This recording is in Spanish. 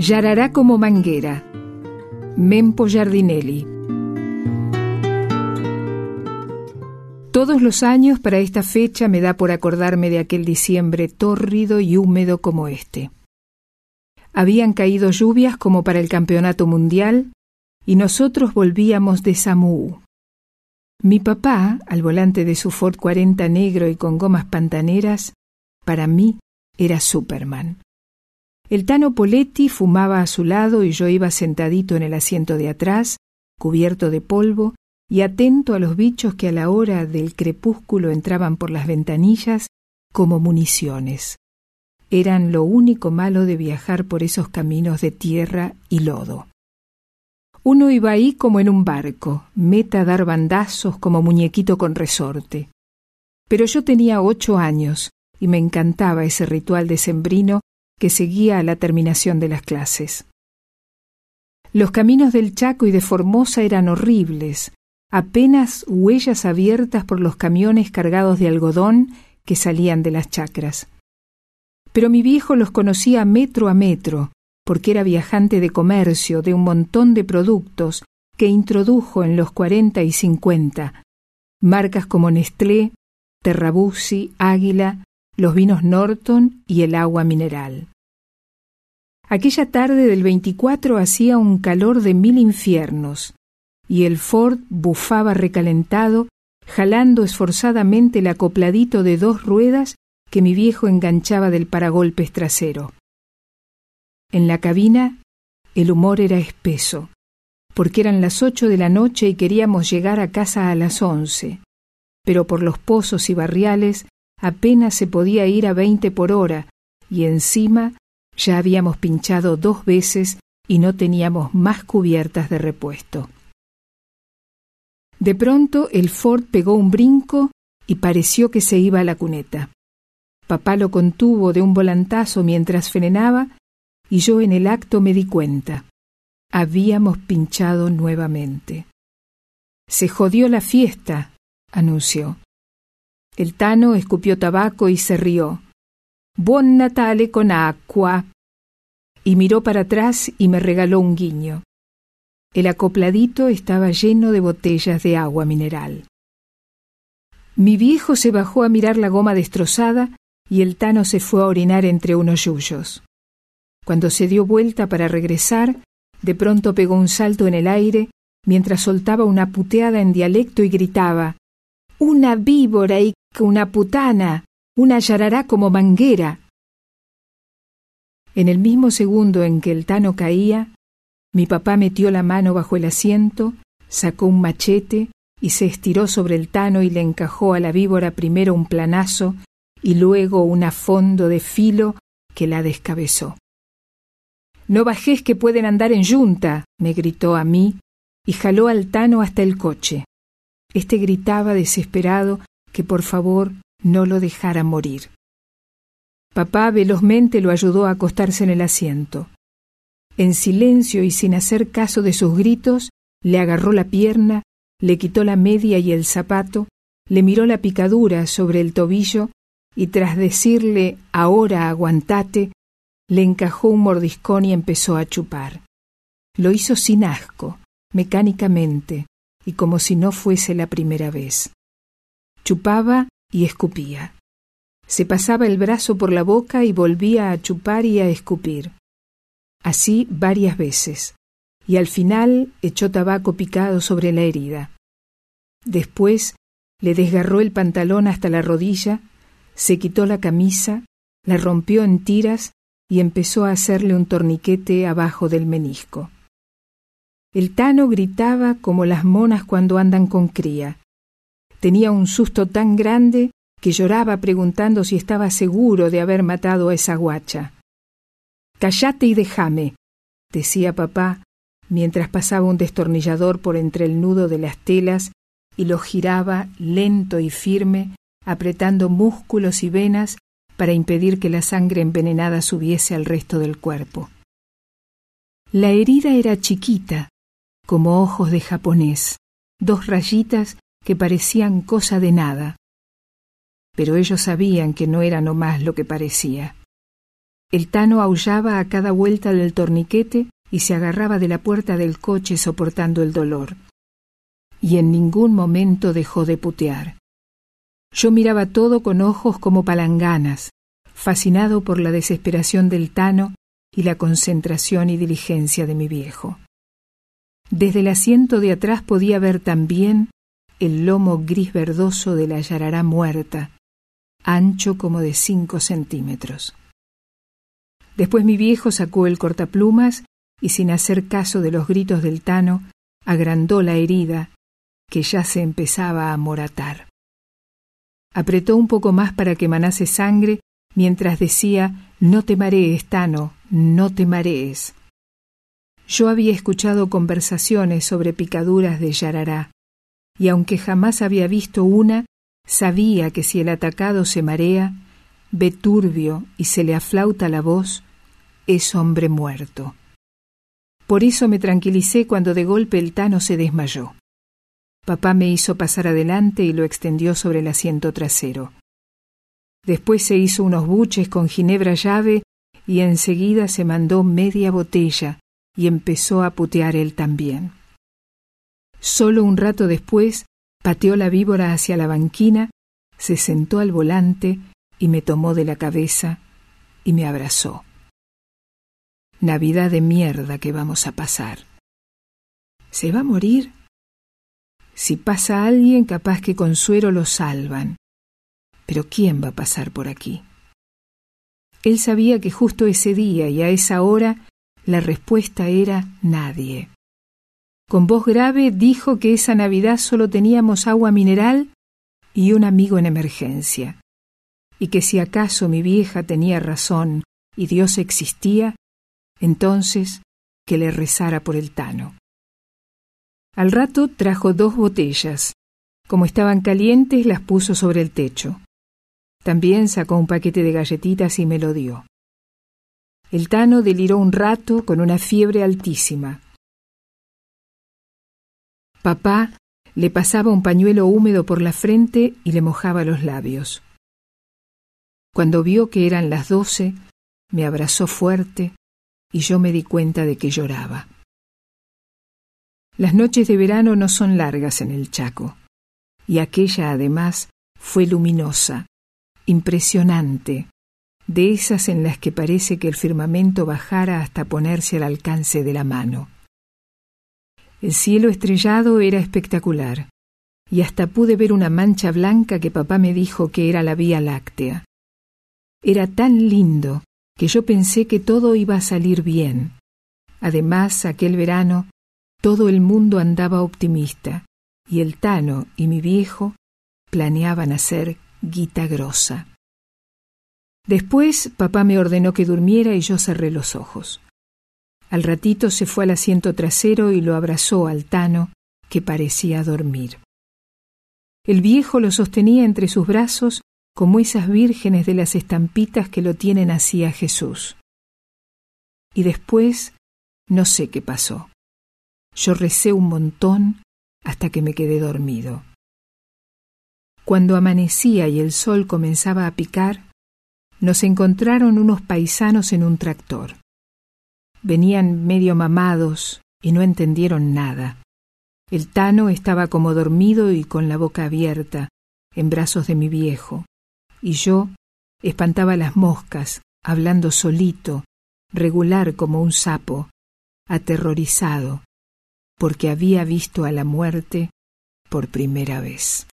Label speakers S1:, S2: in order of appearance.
S1: Yarará como manguera. Mempo Giardinelli. Todos los años para esta fecha me da por acordarme de aquel diciembre tórrido y húmedo como este. Habían caído lluvias como para el campeonato mundial y nosotros volvíamos de Samú. Mi papá, al volante de su Ford 40 negro y con gomas pantaneras, para mí era Superman. El Tano Poletti fumaba a su lado y yo iba sentadito en el asiento de atrás, cubierto de polvo, y atento a los bichos que a la hora del crepúsculo entraban por las ventanillas como municiones. Eran lo único malo de viajar por esos caminos de tierra y lodo. Uno iba ahí como en un barco, meta dar bandazos como muñequito con resorte. Pero yo tenía ocho años y me encantaba ese ritual de sembrino que seguía a la terminación de las clases. Los caminos del Chaco y de Formosa eran horribles, apenas huellas abiertas por los camiones cargados de algodón que salían de las chacras. Pero mi viejo los conocía metro a metro, porque era viajante de comercio de un montón de productos que introdujo en los cuarenta y cincuenta, marcas como Nestlé, Terrabusi, Águila, los vinos Norton y el agua mineral. Aquella tarde del 24 hacía un calor de mil infiernos, y el Ford bufaba recalentado, jalando esforzadamente el acopladito de dos ruedas que mi viejo enganchaba del paragolpes trasero. En la cabina el humor era espeso, porque eran las ocho de la noche y queríamos llegar a casa a las once, pero por los pozos y barriales apenas se podía ir a veinte por hora, y encima ya habíamos pinchado dos veces y no teníamos más cubiertas de repuesto. De pronto el Ford pegó un brinco y pareció que se iba a la cuneta. Papá lo contuvo de un volantazo mientras frenaba y yo en el acto me di cuenta. Habíamos pinchado nuevamente. Se jodió la fiesta, anunció. El Tano escupió tabaco y se rió. Buon Natale con acqua. Y miró para atrás y me regaló un guiño. El acopladito estaba lleno de botellas de agua mineral. Mi viejo se bajó a mirar la goma destrozada y el Tano se fue a orinar entre unos yuyos. Cuando se dio vuelta para regresar, de pronto pegó un salto en el aire mientras soltaba una puteada en dialecto y gritaba una víbora y una putana, una yarará como manguera. En el mismo segundo en que el tano caía, mi papá metió la mano bajo el asiento, sacó un machete y se estiró sobre el tano y le encajó a la víbora primero un planazo y luego un afondo de filo que la descabezó. No bajés que pueden andar en yunta, me gritó a mí y jaló al tano hasta el coche. Este gritaba desesperado que por favor no lo dejara morir. Papá velozmente lo ayudó a acostarse en el asiento. En silencio y sin hacer caso de sus gritos, le agarró la pierna, le quitó la media y el zapato, le miró la picadura sobre el tobillo y tras decirle ahora aguantate, le encajó un mordiscón y empezó a chupar. Lo hizo sin asco, mecánicamente, y como si no fuese la primera vez. Chupaba y escupía. Se pasaba el brazo por la boca y volvía a chupar y a escupir. Así varias veces, y al final echó tabaco picado sobre la herida. Después le desgarró el pantalón hasta la rodilla, se quitó la camisa, la rompió en tiras y empezó a hacerle un torniquete abajo del menisco. El Tano gritaba como las monas cuando andan con cría. Tenía un susto tan grande que lloraba preguntando si estaba seguro de haber matado a esa guacha. —¡Cállate y déjame, decía papá mientras pasaba un destornillador por entre el nudo de las telas y lo giraba lento y firme, apretando músculos y venas para impedir que la sangre envenenada subiese al resto del cuerpo. La herida era chiquita, como ojos de japonés, dos rayitas que parecían cosa de nada. Pero ellos sabían que no era nomás lo que parecía. El Tano aullaba a cada vuelta del torniquete y se agarraba de la puerta del coche soportando el dolor. Y en ningún momento dejó de putear. Yo miraba todo con ojos como palanganas, fascinado por la desesperación del Tano y la concentración y diligencia de mi viejo. Desde el asiento de atrás podía ver también el lomo gris verdoso de la yarará muerta, ancho como de cinco centímetros. Después mi viejo sacó el cortaplumas y sin hacer caso de los gritos del Tano, agrandó la herida, que ya se empezaba a moratar. Apretó un poco más para que manase sangre mientras decía No te marees, Tano, no te marees. Yo había escuchado conversaciones sobre picaduras de yarará, y aunque jamás había visto una, sabía que si el atacado se marea, ve turbio y se le aflauta la voz, es hombre muerto. Por eso me tranquilicé cuando de golpe el Tano se desmayó. Papá me hizo pasar adelante y lo extendió sobre el asiento trasero. Después se hizo unos buches con ginebra llave y enseguida se mandó media botella, y empezó a putear él también. Solo un rato después pateó la víbora hacia la banquina, se sentó al volante y me tomó de la cabeza y me abrazó. Navidad de mierda que vamos a pasar. ¿Se va a morir? Si pasa alguien, capaz que con suero lo salvan. Pero ¿quién va a pasar por aquí? Él sabía que justo ese día y a esa hora la respuesta era nadie. Con voz grave dijo que esa Navidad solo teníamos agua mineral y un amigo en emergencia, y que si acaso mi vieja tenía razón y Dios existía, entonces que le rezara por el Tano. Al rato trajo dos botellas. Como estaban calientes, las puso sobre el techo. También sacó un paquete de galletitas y me lo dio. El Tano deliró un rato con una fiebre altísima. Papá le pasaba un pañuelo húmedo por la frente y le mojaba los labios. Cuando vio que eran las doce, me abrazó fuerte y yo me di cuenta de que lloraba. Las noches de verano no son largas en el Chaco, y aquella además fue luminosa, impresionante, de esas en las que parece que el firmamento bajara hasta ponerse al alcance de la mano. El cielo estrellado era espectacular, y hasta pude ver una mancha blanca que papá me dijo que era la Vía Láctea. Era tan lindo que yo pensé que todo iba a salir bien. Además, aquel verano, todo el mundo andaba optimista, y el Tano y mi viejo planeaban hacer guita grosa. Después papá me ordenó que durmiera y yo cerré los ojos. Al ratito se fue al asiento trasero y lo abrazó al Tano, que parecía dormir. El viejo lo sostenía entre sus brazos como esas vírgenes de las estampitas que lo tienen así a Jesús. Y después no sé qué pasó. Yo recé un montón hasta que me quedé dormido. Cuando amanecía y el sol comenzaba a picar, nos encontraron unos paisanos en un tractor. Venían medio mamados y no entendieron nada. El Tano estaba como dormido y con la boca abierta, en brazos de mi viejo, y yo espantaba las moscas, hablando solito, regular como un sapo, aterrorizado, porque había visto a la muerte por primera vez.